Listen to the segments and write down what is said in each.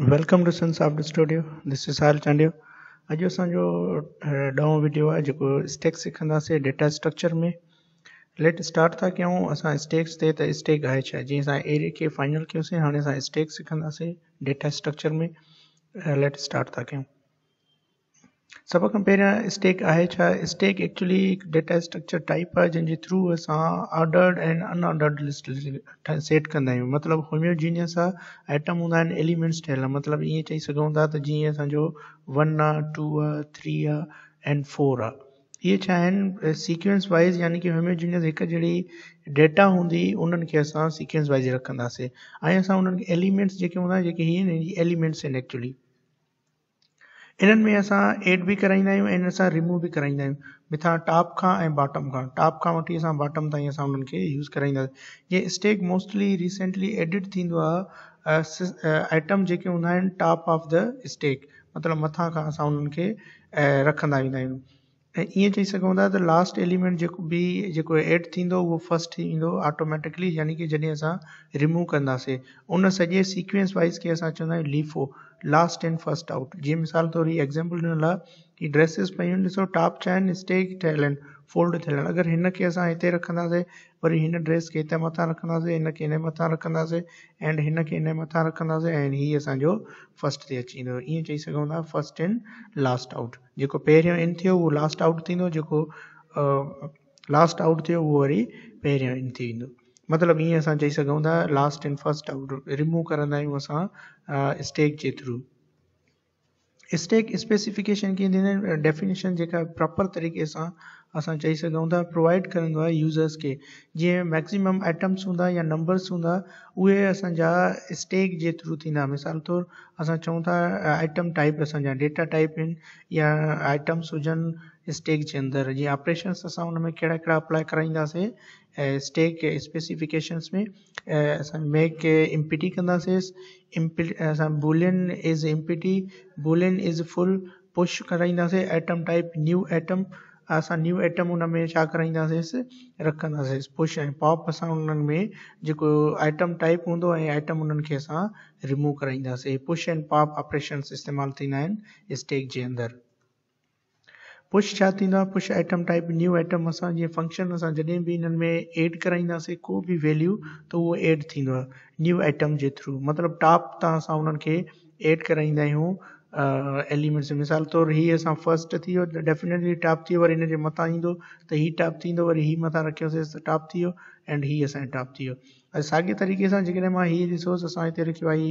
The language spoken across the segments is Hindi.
welcome to sons of studio this is Sahil Chandio अज असो डो वीडियो है जो स्टेक सीखे डेटा स्ट्रक्चर में लेट स्टार्ट था क्यों अस स्टेक्स से स्टेक है जी अस असां एरिया खे फाइनल से हाँ अस स्टेक सीखे डेटा स्ट्रक्चर में लेट स्टार्ट था क्यों सब खां पहिरियां स्टेक आहे छा स्टेक एक्चुअली हिकु डेटा स्ट्रक्चर टाइप आहे जंहिंजे थ्रू असां ordered and unordered list set कंदा आहियूं मतिलबु होम्योजीनियस आहे आइटम हूंदा आहिनि एलिमेंट्स ठहियल आहे मतिलबु ईअं चई सघूं था त जीअं असांजो वन आहे टू आहे थ्री आहे एंड फोर आहे इहे छा आहिनि सीक्वेंस वाइज़ यानी कि होम्योजीनियस हिकु जहिड़ी डेटा हूंदी उन्हनि खे असां सीक्वेंस वाइज़ रखंदासीं ऐं असां उन्हनि खे एलिमेंट्स जेके हूंदा जेके हीअं आहिनि एलिमेंट्स आहिनि एक्चुअली इन्हनि में असां एड बि कराईंदा आहियूं ऐं इन सां रिमूव बि कराईंदा आहियूं टॉप खां ऐं बॉटम खां टॉप खां वठी असां बॉटम ताईं असां उन्हनि खे यूज़ कराईंदासीं इहे स्टेक मोस्टली रिसेंटली एडिट थींदो आहे आइटम जेके हूंदा आहिनि टॉप ऑफ द स्टेक मतिलबु मथां खां असां उन्हनि खे रखंदा वेंदा आहियूं ऐं ईअं चई सघूं था त लास्ट एलिमेंट जेको बि जेको एड थींदो उहो फस्ट थी ईंदो ऑटोमेटिकली यानी कि जॾहिं असां रिमूव कंदासीं उन सॼे सीक्वेंस वाइज़ खे असां चवंदा आहियूं LIFO last and first out जीअं मिसाल तौरु हीअ एग्ज़ाम्पल ॾिनल आहे कि ड्रेसिस पायूं ॾिसो टॉप चाहिनि स्टेज ठहियल आहिनि फोल्ड थियल आहिनि अगरि हिनखे असां हिते रखंदासीं वरी हिन ड्रेस खे हिते मथां रखंदासीं हिनखे हिन मथां रखंदासीं एंड हिनखे हिन मथां रखंदासीं एंड हीउ असांजो फस्ट ते अची वेंदो ईअं चई सघूं था फस्ट इन लास्ट आउट जेको पहिरियों इन थियो उहो लास्ट आउट थींदो जेको लास्ट आउट थियो उहो वरी पहिरियों इन थी वेंदो मतिलबु ईअं असां चई सघूं था last in first out remove कंदा आहियूं असां स्टेज जे थ्रू स्टेक स्पेसिफिकेशन की हिन डेफिनेशन जेका प्रॉपर तरीक़े से अस चई सघूं था प्रोवाइड कर यूज़र्स के जो मैक्सिमम आइटम्स हूँ या नंबर्स हूँ उ असांजा स्टेक के थ्रू थी मिसाल तौर अस चऊं था आइटम टाइप असा डेटा टाइप या आइटम्स हुजन स्टेक के अंदर जो ऑपरेशन असां में कड़ा कड़ा अप्लाई कराईंदासीं स्टेक स्पेसिफिकेशन्स में ऐं मेक इम्पिटी कंदासीं empty boolean is empty boolean is full push कराइंदे एटम टाइप न्यू एटम अस न्यू एटम उनमें में छा पुश ऐं पॉप अस में जो आइटम टाइप हों आइटम उन्हनि रिमूव कराईंदासीं पुश एंड पॉप ऑपरेशन इस्तेमाल थींदा स्टेक के अंदर पुश छा थींदो आहे push item type new item असां जीअं फंक्शन असां जॾहिं बि हिननि में एड कराईंदासीं को बि वैल्यू त उहो एड थींदो आहे न्यू आइटम जे थ्रू मतिलबु टॉप तां असां उन्हनि खे एड कराईंदा आहियूं एलिमेंट्स मिसाल तौरु हीअ असां फर्स्ट थी वियो डेफिनेटली टॉप थी वियो वरी हिन जे मथां ईंदो त हीउ टॉप थींदो वरी हीउ मथां रखियोसीं त टॉप थी वियो एंड हीउ असांजो टॉप थी वियो साॻे तरीक़े सां जेकॾहिं मां हीअ ॾिसोसि असां हिते रखियो आहे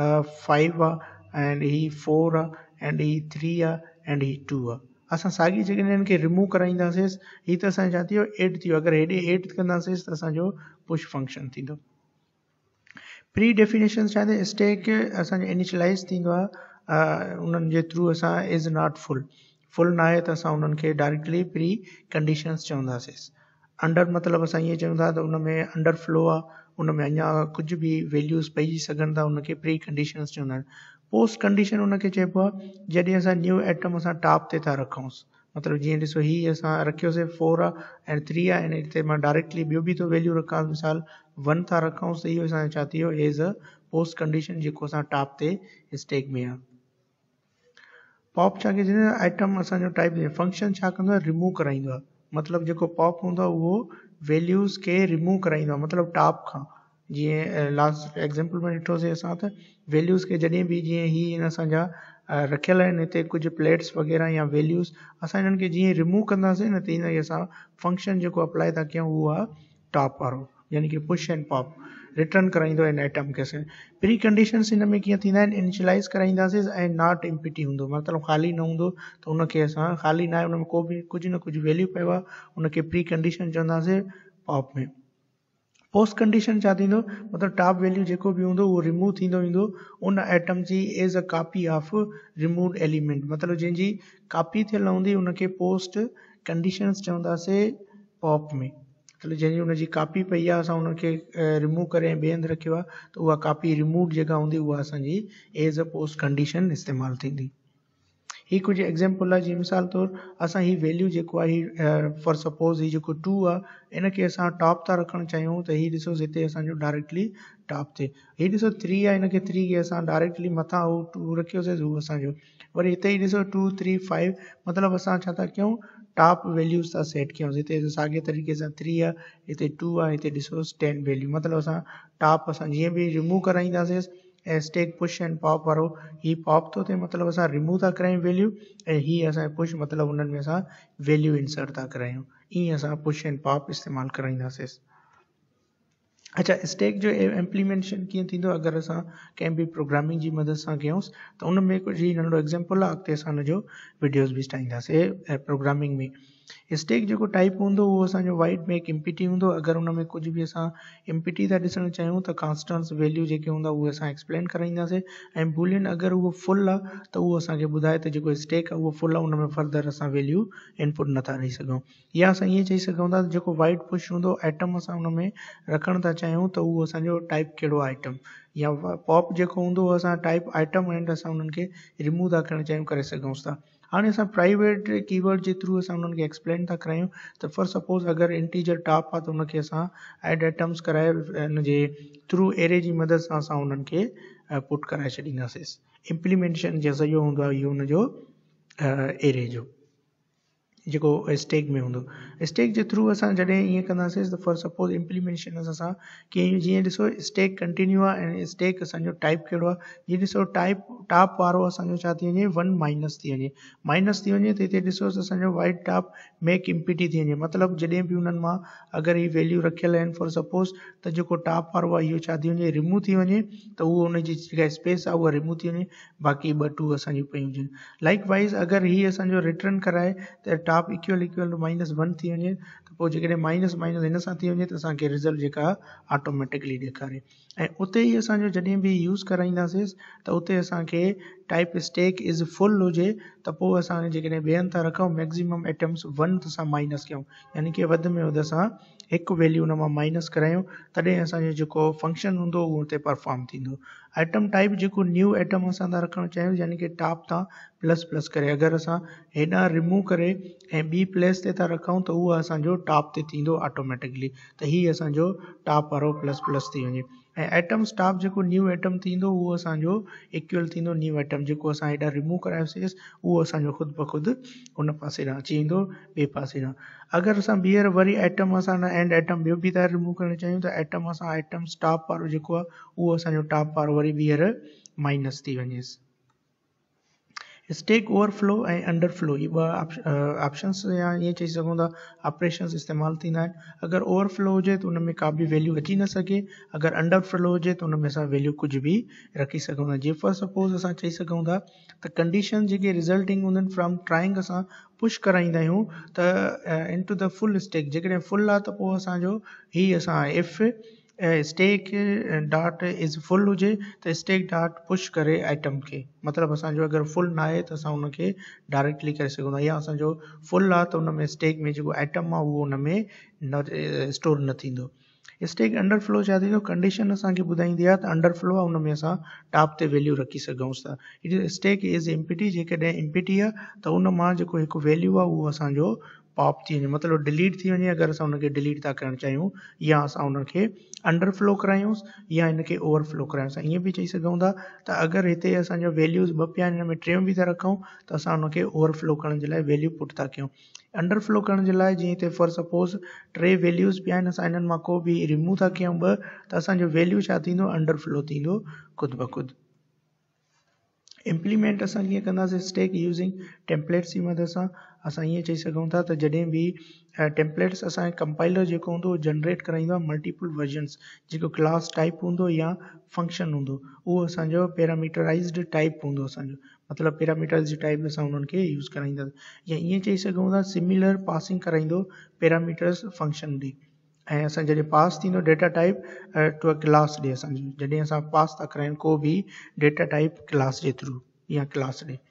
हीउ फाइव आहे एंड हीउ फोर आहे एंड हीउ थ्री आहे एंड हीउ टू आहे असां साॻी जॻहि खे रिमूव कराईंदासींसि हीअ त असांजो छा थी वियो एड थी वियो अगरि हेॾे एड कंदासींसि त असांजो पुश फंक्शन थींदो प्री डेफिनेशन छा आहे स्टेक असांजो इनिशलाइज़ थींदो आहे उन्हनि जे थ्रू असां इज़ नॉट फुल फुल न आहे त असां उन्हनि खे डायरेक्टली प्री कंडीशन्स चवंदासींसि अंडर मतिलबु असां ईअं चऊं त उन में अंडर फ्लो आहे उन में अञा कुझु बि वैल्यूस पइजी सघनि था उनखे प्री कंडीशन्स चवंदा आहिनि पोस्ट कंडीशन हुनखे चइबो आहे जॾहिं असां न्यू एटम असां टॉप ते था रखूंसि मतिलबु जीअं ॾिसो हीअ असां रखियोसीं फोर आहे ऐं थ्री आहे हिन ते मां डायरेक्टली ॿियो बि थो वैल्यू रखा मिसाल वन था रखूंसि त इहो असांजो छा थी वियो एज़ अ पोस्ट कंडीशन जेको असां टॉप ते स्टेक में आहे पॉप छा कजे आइटम असांजो टाइप फंक्शन छा कंदो आहे रिमूव कराईंदो आहे मतिलबु जेको पॉप हूंदो आहे उहो वैल्यूज़ खे रिमूव कराईंदो आहे मतिलबु टॉप खां जी लास्ट एग्ज़ाम्पल में ॾिठोसीं असां त वैल्यूस जैसे जॾहिं बि ही हिन असांजा रखियल आहिनि प्लेट्स वग़ैरह या वैल्यूज अस इन जी रिमूव कंदासीं न फंक्शन जो अप्लाई था क्यों वो टॉप वो यानी कि पुश एंड पॉप रिटर्न कराइन इन आइटम के प्री कंडीशन्स इन में क्या थींदा इनिशलाइज़ कराईंदासीं नॉट इम्पिटी हों मतलब ख़ाली न हों तो उनके ख़ाली ना उन कुछ को न कुछ वैल्यू पे उनके प्री कंडीशन चवंदे पॉप में पोस्ट कंडीशन छा थींदो मतिलबु टॉप वैल्यू जेको बि हूंदो उहो रिमूव थींदो ईंदो उन एटम जी as a copy of remove element मतिलबु जंहिंजी कापी थियल हूंदी उनखे पोस्ट कंडीशन्स चवंदासीं पॉप में मतिलबु जंहिंजी हुनजी कापी पई आहे असां हुनखे रिमूव करे ऐं ॿिए हंधि रखियो आहे त उहा कापी रिमूव जेका हूंदी उहा असांजी एज़ अ पोस्ट कंडीशन इस्तेमालु थींदी ही कुछ एग्ज़ाम्पल आहे जीअं मिसाल तौरु असां हीअ वैल्यू जेको आहे हीअ फॉर सपोज़ हीअ जेको टू आहे इन खे असां टॉप था रखणु चाहियूं त हीअ ॾिसो हिते असांजो डायरेक्टली टॉप ते हीअ ॾिसो थ्री आहे हिन थ्री खे असां डायरेक्टली मथां हू टू रखियोसीं हू असांजो वरी हिते ई ॾिसो टू थ्री फाइव मतिलबु असां छा था कयूं टॉप वैल्यूस था सेट कयूंसि हिते साॻे तरीक़े सां थ्री आहे हिते टू आहे हिते ॾिसोसि टेन वैल्यू मतिलबु असां टॉप असां जीअं बि रिमूव कराईंदासीं as take push and pop वारो ही पॉप तो मतलब अस रिमूव था मतलब करायूं वैल्यू अच्छा, ए ही असां पुश मतलब उन में वैल्यू इंसर्ट था करायूं ई असां पुश एंड पॉप इस्तेमाल कराईंदासीं अच्छा स्टेक जो इम्प्लीमेंटेशन क्या थी अगर अस कें भी प्रोग्रामिंग की मदद से क्यों तो उनमें कुछ ही ई नंढो एग्ज़ाम्पल आहे अॻिते वीडियोस प्रोग्रामिंग में स्टेक जो टाइप हूंदो वो असांजो वाइट में हिकु इम्पीटी हूंदो अगरि हुन में कुझु बि असां इम्पीटी था ॾिसणु चाहियूं त कॉन्स्टेंस वैल्यू जेके हूंदा उहे एक्सप्लेन कराईंदासीं ए बुलियन अगर उहो फुल आ तो उहो असांखे ॿुधाए त जेको स्टेक आहे उहो फुल आहे हुन फर्दर असां वैल्यू इनपुट ना ॾेई सघूं या असां ईअं चई सघूं था पुश हों आइटम असां हुन में रखणु था चाहियूं त उहो असांजो टाइप कड़ो आइटम या पॉप जो हों टाइप आइटम एंड अस उन्हनि रिमूव था करणु चाहियूं कर सघूं था हाँ अस प्राइवेट कीवर्ड के थ्रू अस एक्सप्लेन था कर तो फॉर सपोज़ अगर इंटीजर टॉप आ तो उनके अस एड एटम्स कराए हिनजे थ्रू एरे की मदद से अस उन पुट कराए छॾींदासीं इम्प्लीमेंटेशन जो सॼो हूंदो आहे इहो एरे जो जो स्टेक में हूंदो स्टेक के थ्रू अस जैसे ये कंदासीं तो फॉर सपोज़ इम्प्लीमेंटेशन असा कीअं जीअं स्टेक कंटिन्यू आ स्टेक असो टाइप कड़ो आई ऐसो टाइप टॉप वो असो वन माइनस थी माइनस थी वञे ऐसो हिते वाइट टॉप मेक इम्पिटी थी वे मतलब जैसे भी हुननि मां अगरि वैल्यू रखल फॉर सपोज़ तो जो टॉप वो आहे इहो थी वञे रिमूव थी वे तो वो हुनजी स्पेस आहे रिमूव थी वे बाक़ी ॿ टू असांजी पयूं लाइक वाइज़ अगर ये असो रिटर्न कराए top top equal equal to minus one थी वञे तो तो त पोइ माइनस माइनस हिन सां थी वञे त रिज़ल्ट जेका ऑटोमेटिकली दिखारे उत उते ई असांजो जॾहिं यूज़ कराईंदासीं तो उत असांखे टाइप स्टेक इज़ फुल हुजे त पोइ असां जेकॾहिं था रखूं मैक्सिमम एटम्स वन असां माइनस कयूं यानी की वधि में वधि असां एक वैल्यू उन मां माइनस करायूं तद असांजो फंक्शन हूंदो उहो परफॉर्म थींदो आइटम टाइप जो न्यू आइटम अस रखना रखणु यानी कि टॉप तां प्लस प्लस करे अगरि असां रिमूव करे बी ॿी प्लेस ते था रखूं त उहो असांजो टॉप ते ऑटोमेटिकली तो हीउ असांजो टॉप वो प्लस प्लस थी वञे એ આઇટમ્સ ટૉપ જેકો ન્યૂ આઇટમ થીંદો વો આસં જો ઇક્વલ થીંદો ન્યૂ આઇટમ જેકો આસં એડ રિમૂવ કરાયો સેસ વો આસં જો ખુદ પખુદ ઓન પાસી જા ચીંદો બે પાસી જા અગર આસં બીયર વરી આઇટમ આસં ના એન્ડ આઇટમ ભી તા રિમૂવ કરણ ચાહ્યું તો આઇટમ આસં આઇટમ્સ ટૉપ પર જેકો વો આસં જો ટૉપ પર વરી બીયર માઈનસ થી વજેસ स्टेक ओवरफ्लो ऐं अंडरफ्लो इहे ॿ ऑप्शन्स या ईअं चई सघूं था ऑपरेशन्स इस्तेमालु थींदा आहिनि अगरि ओवरफ्लो हुजे त उन में का बि वैल्यू अची न सघे अगरि अंडरफ्लो हुजे त उन में असां वैल्यू कुझु बि रखी सघूं था जीअं फॉर सपोज़ असां चई सघूं था त कंडीशन जेके रिज़ल्टिंग हूंदा आहिनि फ्रॉम ट्राइंग असां पुश कराईंदा आहियूं त into the full stack जेकॾहिं फुल आहे त पोइ असांजो हीउ असां if stack dot is full हुजे तो स्टेक डॉट पुश करे आइटम के मतलब असांजो अगर फुल ना है तो अस हुनखे डायरेक्टली कर सकूँ या अस फुल आहे त हुन में स्टेक में जो आइटम आ वो उनमें में न स्टोर न स्टेक अंडर फ्लो छा कंडीशन असांखे ॿुधाईंदी आहे अंडर फ्लो आहे हुन में असां टॉप से वैल्यू रखी सघूंसि स्टेक इज़ एम्पिटी जैसे इम्पिटी आहे तो उन मां वैल्यू आहे उहो असांजो पॉप थी वञे मतिलबु डिलीट थी वञे अगरि असां हुनखे डिलीट था करणु चाहियूं या असां हुनखे अंडरफ्लो करायूंसि या हिनखे ओवरफ्लो करायूंसि असां ईअं बि चई सघूं था त अगरि हिते असांजा वैल्यूज़ ॿ पिया आहिनि हिन में टेऊं बि था रखूं त असां हुनखे ओवरफ्लो करण जे लाइ वैल्यू पुट था कयूं अंडरफ्लो करण जे लाइ जीअं हिते फॉर सपोज़ टे वैल्यूज़ पिया आहिनि असां हिननि मां को बि रिमूव था कयूं ॿ त असांजो वैल्यू छा थींदो अंडरफ्लो थींदो ख़ुदि ब ख़ुदि इम्प्लीमेंट असां कीअं कंदासीं स्टेक यूज़िंग टेम्पलेट्स जी मदद सां અસં ઈં ચાહી સકુંંતા તો જડે ભી ટેમ્પલેટ્સ અસં કમ્પાઈલર જેકો હોંદો જનરેટ કરાઈંદા મલ્ટીપલ વર્ઝન્સ જેકો ક્લાસ ટાઈપ હોંદો કે ફંક્શન હોંદો ઓ અસં જો પેરામીટરાઇઝ્ડ ટાઈપ હોંદો અસં મતલબ પેરામીટર્સ ની ટાઈપ મેં સા ઉનન કે યુઝ કરાઈંદા કે ઈં ચાહી સકુંંતા સિમિલર પાસિંગ કરાઈંદો પેરામીટર્સ ફંક્શન દી અસં જેડે પાસ થીનો data type to a class દે અસં જડે અસં પાસ કરાઈન કો ભી ડેટા ટાઈપ ક્લાસ થ્રુ કે ક્લાસ ને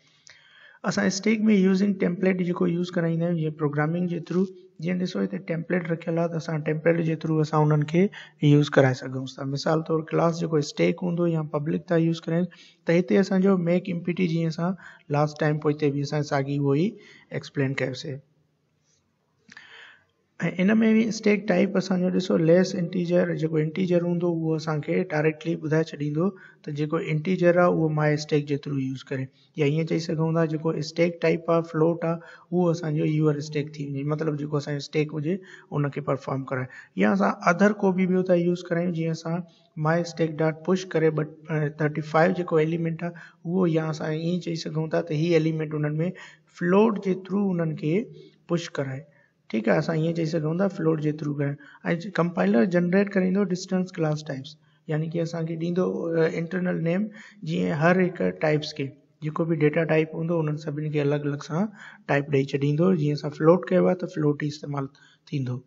અસاں સ્ટેક મે યુઝિંગ ટેમ્પલેટ જેકો યુઝ કરાઈને યે પ્રોગ્રામિંગ જે થ્રુ જેન દેસો હે ટેમ્પલેટ રખેલા તો અસاں ટેમ્પલેટ થ્રુ અસاں ઓનન કે યુઝ કરાઈ સકું ઉસતા મિસાલ તો ક્લાસ જેકો સ્ટેક હોંદો يا પબ્લિક તા યુઝ કરે ત હિતે અસاں જો મેક ઇમ્પિટી જીન સા લાસ્ટ ટાઈમ પોજે તે ભી અસاں સાગી વોહી એક્સપ્લેન કરે સે ऐं इन में भी स्टेक टाइप असांजो ॾिसो लेस इंटीजर जेको इंटीजर हूंदो उहो असांखे डायरेक्टली ॿुधाए छॾींदो त जेको इंटीजर आहे उहो माए स्टेक जे थ्रू यूज़ करे या ईअं चई सघूं था जेको स्टेक टाइप आहे फ्लोट आहे उहो असांजो यूअर स्टेक थी वञे मतिलबु जेको असांजो स्टेक हुजे उनखे परफॉर्म कराए या असां अदर को बि ॿियो था यूज़ करायूं जीअं असां माए स्टेक डॉट पुश करे बट थर्टी फाइव जेको एलिमेंट आहे उहो या असां ईअं चई सघूं था त हीअ एलिमेंट उन्हनि में फ्लोट जे थ्रू उन्हनि खे पुश कराए ठीक है असां ये चई सघूं था फ्लोट जे थ्रू करणु कंपाइलर जनरेट करे डिस्टेंस क्लास टाइप्स यानी कि असांखे ॾींदो इंटरनल नेम जी हर एक टाइप्स के जो भी डेटा टाइप हूंदो उन सभिनी खे अलॻि अलॻि सां टाइप ॾेई छॾींदो जीअं असां फ्लोट कयो तो आहे त फ्लोट ई इस्तेमालु थींदो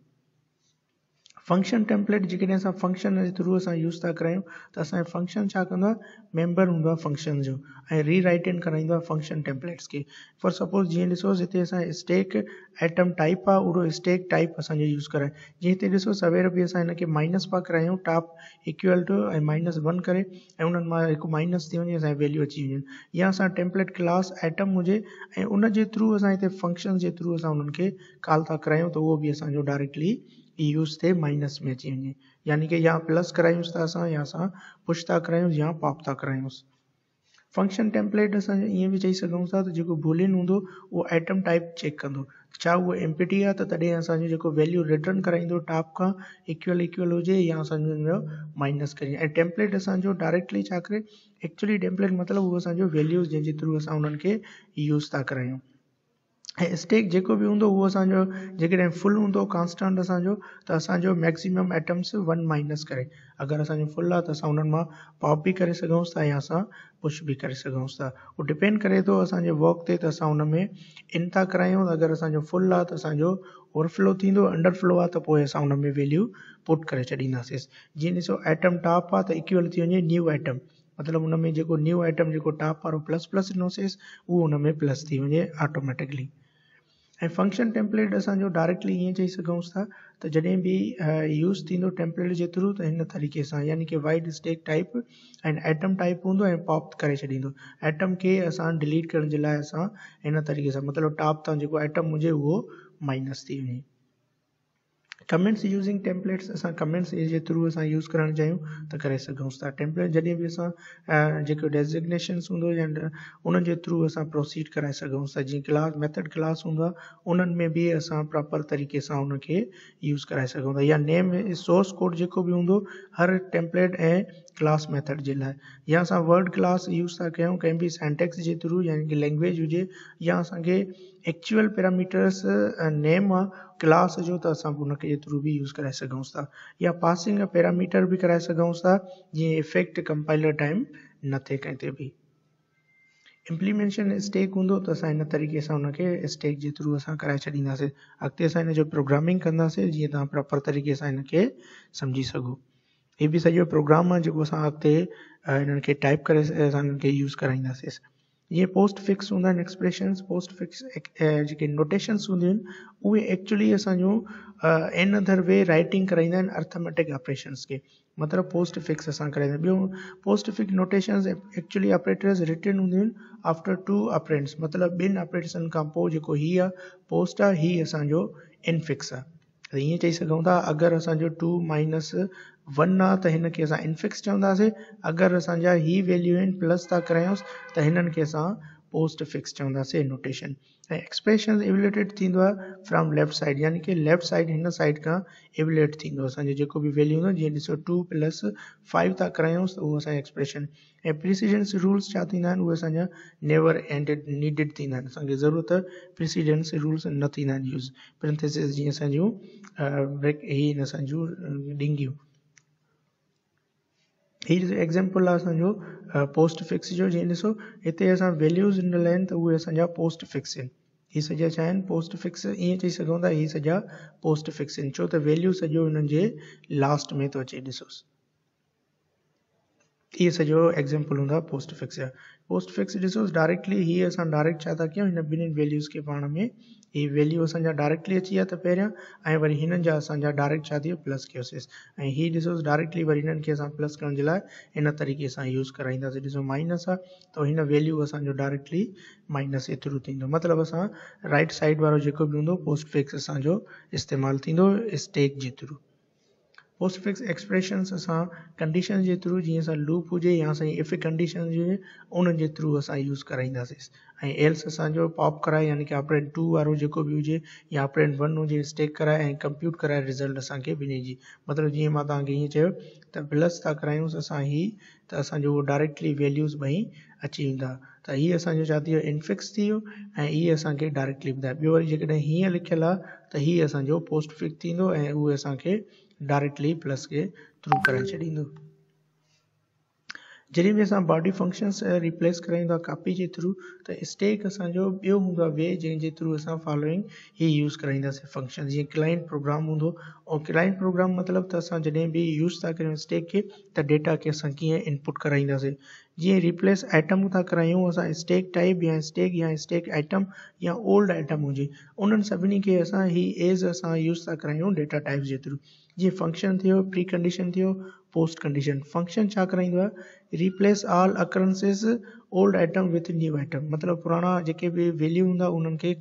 फंक्शन टेम्पलेट जेकॾहिं असां फंक्शन के थ्रू असां यूज़ था करायूं त असांजो फंक्शन छा कंदो आहे मेंबर हूंदो आहे फंक्शन जो ऐं रीराइट फंक्शन टेम्पलेट्स के फॉर सपोज़ जीअं ॾिसोसि हिते स्टेक आइटम टाइप आहे स्टेक टाइप असांजो यूज़ कराए जीअं हिते ॾिसो सवेर बि असां हिनखे माइनस पा करायूं टॉप इक्वल टू ऐं माइनस वन कर माइनस थी वैल्यू अची वञनि या अस टेम्पलेट क्लास आइटम हुजे ऐं उन थ्रू असां हिते फंक्शन जे थ्रू असां उन्हनि कॉल था करायूं त उहो बि असांजो डायरेक्टली यूज थे माइनस में अची वञे यानी कि या प्लस करायूंसि था असां या असां पुश था या पॉप था करायूंसि फंक्शन टेम्पलेट अस ये भी चई सघूं तो जो बुलियन हों तो वो आइटम टाइप चेक कह चाहे वो एम्पिटी आहे त तॾहिं वैल्यू रिटर्न कराइन टॉप का इक्वल इक्वल हो या माइनस कर टेम्पलेट असो डायरेक्टली छा एक्चुअली टेम्पलेट मतलब वो असो वैल्यूज़ जंहिंजे थ्रू अस उन्हनि यूज़ था करायूं એ સ્ટેક જેકો ભી હોંદો વો આસાં જો જેકડે ફુલ હોંદો કન્સ્ટન્ટ આસાં જો તો આસાં જો મેક્સિમમ આટમસ 1 માઈનસ કરે અગર આસાં જો ફુલ આ તો આસાં ઓન માં પોપ ભી કરી સકંસ તાં આસાં પુશ ભી કરી સકંસ વો ડિપેન્ડ કરે તો આસાં જે વર્ક તે તો આસાં ઓન મે ઇન્તા કરાયું તો અગર આસાં જો ફુલ આ તો આસાં જો ઓવરફ્લો થિંદો અન્ડરફ્લો આ તો પો એસા ઓન મે વેલ્યુ પુટ કરે ચડીનાસિસ જીન સો આટમ ટોપ આ તો ઇક્વલ થી વજે ન્યુ આટમ મતલબ ઓન મે જેકો ન્યુ આટમ જેકો ટોપ પર પ્લસ પ્લસ નોસિસ વો ઓન મે પ્લસ થી વજે ઓટોમેટિકલી ऐं फंक्शन टेम्पलेट असांजो डायरेक्टली ईअं चई सघूंस था त जॾहिं बि यूज़ थींदो टेम्पलेट जे थ्रू त हिन तरीक़े सां यानि कि वाइड स्टेक टाइप ऐं एटम टाइप हूंदो ऐं पॉप करे छॾींदो एटम खे असां डिलीट करण जे लाइ असां हिन तरीक़े सां मतिलबु टॉप तां जेको एटम हुजे उहो माइनस थी वञे कमेंट्स यूज़िंग टेम्पलेट्स अस कमेंट्स के थ्रू अस यूज़ कर चाहूँ तो कर टेम्पलेट जैसे भी असां जेको डेज़िग्नेशन्स हूंदो या उन थ्रू अस प्रोसीड कराए सूँ जी क्लास मेथड क्लास हूंदो आहे में भी अस प्रॉपर तरीक़े से उनके यूज़ कराए सूँ या नेम सोर्स कोड जो भी होंगे हर टेम्पलेट ए क्लास मेथड के लिए या अस वर्ड क्लास यूज़ था क्यों कें भी सेंटेक्स के थ्रू यानी कि लैंग्वेज हुए या usual actual parameters name class जो त असां हुन खे एतिरो यूज़ कराए सघूं था या पासिंग जा पैरामीटर भी कराए सघूं था जीअं इफेक्ट कंपाइलर टाइम न थे कंहिं भी इम्प्लीमेंटेशन स्टेक हूंदो तो अस इन तरीक़े से उनके स्टेक के थ्रू अस कराए छींदे अगत जो प्रोग्रामिंग कहे जी तव्हां प्रॉपर तरीक़े से इनके समझी सम्झी ये भी बि प्रोग्राम जो जेको असां अॻिते टाइप कर यूज़ कराइंदे ये पोस्ट फिक्स eh, होंगे एक्सप्रेशन पोस्ट फिक्स जेके नोटेशन्स होंगे उक्चुअली असो इन अदर वे राइटिंग कराइंदा अर्थमेटिक ऑपरेशन्स के मतलब पोस्ट फिक्स अस कराईंदा बो postfix notations actually operators return हूंदियूं आफ्टर टू ऑपरेंट्स मतलब बिन ऑपरेटर्सनि खां ही पोस्ट आ ही असो इनफिक्स आहे त अगर चई था टू माइनस वन त असां इनफिक्स चवंदासीं अगरि असांजा ही वैल्यू आहिनि प्लस था करायूंसि त हिननि खे असां पोस्ट फिक्स चवंदासीं नोटेशन ऐं एक्सप्रेशन एवलेटेड थींदो आहे फ्रॉम लेफ्ट साइड यानी कि लेफ्ट साइड हिन साइड खां एवलेट थींदो असांजो जेको बि वैल्यू हूंदो जीअं ॾिसो टू प्लस फाइव था करायूंसि त उहो असांजो एक्सप्रेशन ऐं प्रिसीडेंस रूल्स छा थींदा आहिनि उहे असांजा नेवर एंडेड नीडिड थींदा आहिनि असांखे ज़रूरत प्रिसीडेंस रूल्स न थींदा आहिनि यूज़ प्रिंथेसिस जीअं असांजूं ही असांजूं हि एग्ज़ाम्पल आहे पोस्ट फिक्स जो जीअं ॾिसो हिते असां वैल्यूज़ ॾिनल आहिनि पोस्ट फिक्स आहिनि हीअ सॼा छा पोस्ट फिक्स ये चई सघूं था हीअ पोस्ट फिक्स छो तो वैल्यू सॼो हिननि लास्ट में तो अचे ॾिसोसि ये your example on the postfix here postfix resource directly he is on direct chata kya hin binni values ke पाण में ये वैल्यू अस डायरेक्टली अची तो त पहिरियां ऐं वरी हिननि जा डायरेक्ट छा प्लस कयोसीं ऐं ही डायरेक्टली वरी हिननि प्लस करण इन तरीक़े से यूज़ कराईंदासीं माइनस आ तो हिन वैल्यू असांजो डायरेक्टली माइनस जे थ्रू थींदो मतिलबु असां राइट साइड वारो जेको बि हूंदो पोस्ट फिक्स असांजो इस्तेमाल स्टेक के थ्रू पोस्टफिक्स एक्सप्रेशन एक्सप्रेशन्स असां कंडीशन जे थ्रू जीअं असां लूप हुजे या असांजी इफ कंडीशन हुजे उन्हनि जे थ्रू असां यूज़ कराईंदासीं ऐं एल्स असांजो पॉप कराए यानी कि ऑपरेंट टू वारो जेको बि हुजे या ऑपरेट वन हुजे स्टेक कराए ऐं कंप्यूट कराए रिज़ल्ट असांखे ॿिन्ही जी मतिलबु जीअं मां तव्हांखे हीअं चयो त प्लस था करायूंसि असां हीउ त असांजो उहो डायरेक्टली वैल्यूज़ ॿई अची वेंदा त हीअ असांजो छा थी वियो इनफिक्स थी वियो ऐं हीअ असांखे डायरेक्टली ॿुधाए ॿियो वरी जेकॾहिं हीअं लिखियलु आहे त हीअ असांजो पोस्टफिक्स फिक्स थींदो ऐं उहे असांखे directly plusಗೆ through ಕರೆ छॾींदो जॾहिं बि असां बॉडी फंक्शंस रिप्लेस कराईंदा कॉपी के थ्रू तो स्टेक असो ॿियो हूंदो आहे वे जंहिंजे थ्रू असां फॉलोइंग ही यूज़ कराईंदासीं फंक्शन जीअं क्लाइंट प्रोग्राम हूंदो ऐं क्लाइंट प्रोग्राम मतलब त असां जॾहिं बि यूज़ था कयूं स्टेक के त डेटा के असां इनपुट कराईंदासीं जी रिप्लेस आइटम था करायूं असां स्टेक टाइप या स्टेक या स्टेक आइटम या ओल्ड आइटम हुजे उन्हनि सभिनी खे असां ही एज़ असां यूज़ था करायूं डेटा टाइप के थ्रू जीअं फंक्शन थियो प्री कंडीशन थियो पोस्ट कंडीशन फंक्शन कराइन replace all occurrences old item with new item मतलब पुराना जेके बि वैल्यू हूंदा उन्हनि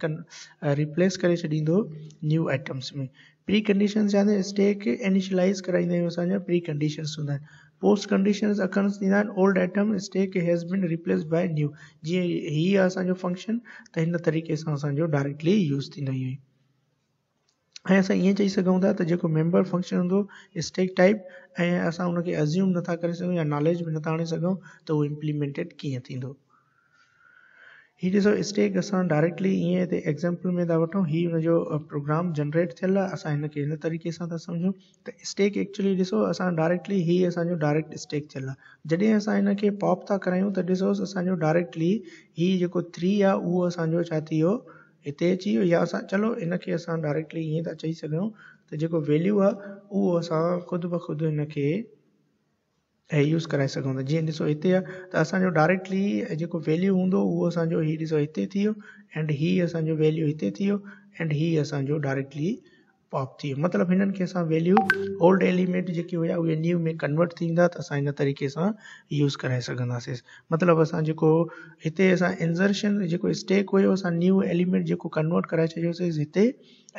रिप्लेस करे न्यू आइटम्स में प्री कंडीशन्स यानी स्टेक इनिशलाइज़ कराईंदा आहियूं प्री कंडीशन्स हूंदा पोस्ट कंडीशन अकर्स थींदा आहिनि old item stack has been replace by new जीअं हीअ आहे असांजो फंक्शन त हिन तरीक़े सां असांजो डायरेक्टली यूज़ थींदा आहियूं ऐं असां ईअं चई सघूं था त जेको मेंबर फंक्शन हूंदो स्टेक टाइप ऐं असां हुनखे अज्यूम नथा करे सघूं या नॉलेज बि नथा आणे सघूं त उहो इम्प्लीमेंटेड कीअं थींदो हीअ ॾिसो स्टेक असां डायरेक्टली ईअं ते एग्ज़ाम्पल में uh, था वठूं हीअ हुनजो प्रोग्राम जनरेट थियल आहे असां हिनखे हिन तरीक़े सां था सम्झूं त स्टेक एक्चुअली ॾिसो असां डायरेक्टली हीअ असांजो डायरेक्ट स्टेक थियल आहे जॾहिं असां हिनखे पॉप था करायूं त ॾिसोसि असांजो डायरेक्टली हीअ जेको थ्री आहे उहो असांजो छा थी वियो हिते अची वियो या असां चलो हिनखे असां डायरेक्टली ईअं था चई सघूं त जेको वैल्यू आहे उहो असां ख़ुदि ब ख़ुदि हिनखे એ યુઝ કરાઈ સકંદા જીન દેસો હતે આ તો આસાં જો ડાયરેક્ટલી જેકો વેલ્યુ હોંદો ઓ આસાં જો હી દેસો હતે થી એન્ડ હી આસાં જો વેલ્યુ હતે થી એન્ડ હી આસાં જો ડાયરેક્ટલી પૉપ થી મતલબ ઇનન કે આસાં વેલ્યુ ઓલ્ડ એલિમેન્ટ જેકી હોયા ઓય ન્યુ મે કન્વર્ટ થિંદા તો આસાં ઇન તરીકે સા યુઝ કરાઈ સકંદા સ મતલબ આસાં જો હતે આસાં ઇનર્શન જેકો સ્ટેક હોયો આસાં ન્યુ એલિમેન્ટ જેકો કન્વર્ટ કરાઈ ચાહ્યો સે હતે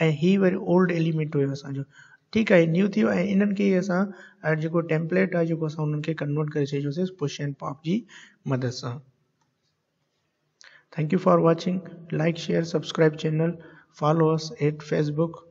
એ હી વર ઓલ્ડ એલિમેન્ટ હોયો આસાં જો ठीक है न्यू थी वियो ऐं इन्हनि खे ई असां जेको टेम्पलेट आहे जेको असां उन्हनि खे कन्वर्ट करे छॾियोसीं पुश एंड पॉप जी मदद सां thank you for watching like share subscribe channel follow us at Facebook